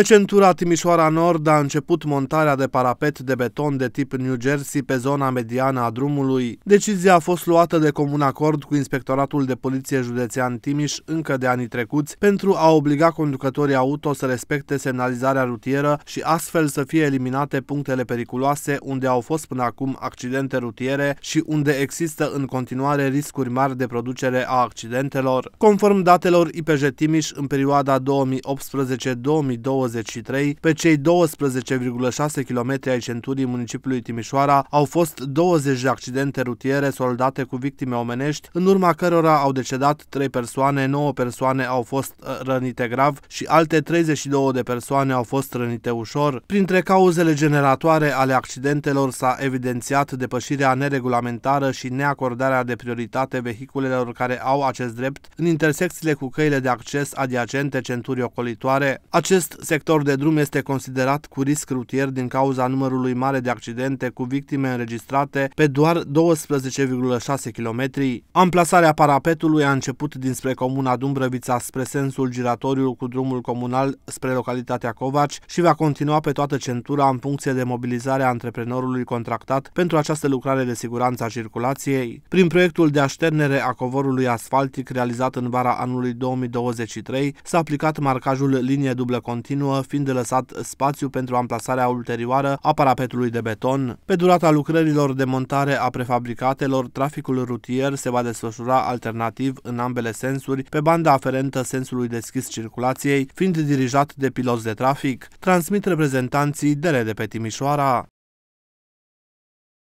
Pe centura Timișoara Nord a început montarea de parapet de beton de tip New Jersey pe zona mediană a drumului. Decizia a fost luată de comun acord cu Inspectoratul de Poliție Județean Timiș încă de anii trecuți pentru a obliga conducătorii auto să respecte semnalizarea rutieră și astfel să fie eliminate punctele periculoase unde au fost până acum accidente rutiere și unde există în continuare riscuri mari de producere a accidentelor. Conform datelor IPJ Timiș, în perioada 2018-2020, 23, pe cei 12,6 km ai centurii municipiului Timișoara au fost 20 de accidente rutiere soldate cu victime omenești, în urma cărora au decedat 3 persoane, 9 persoane au fost uh, rănite grav și alte 32 de persoane au fost rănite ușor. Printre cauzele generatoare ale accidentelor s-a evidențiat depășirea neregulamentară și neacordarea de prioritate vehiculelor care au acest drept în intersecțiile cu căile de acces adiacente centurii ocolitoare. Acest sector de drum este considerat cu risc rutier din cauza numărului mare de accidente cu victime înregistrate pe doar 12,6 km. Amplasarea parapetului a început dinspre comuna Dumbrăvița spre sensul giratoriu cu drumul comunal spre localitatea Covaci și va continua pe toată centura în funcție de mobilizarea antreprenorului contractat pentru această lucrare de siguranță a circulației. Prin proiectul de așternere a covorului asfaltic realizat în vara anului 2023 s-a aplicat marcajul linie dublă continuă continuu, fiind lăsat spațiu pentru amplasarea ulterioară a parapetului de beton. Pe durata lucrărilor de montare a prefabricatelor, traficul rutier se va desfășura alternativ în ambele sensuri, pe banda aferentă sensului deschis circulației, fiind dirijat de piloți de trafic, transmit reprezentanții de rede pe Timișoara.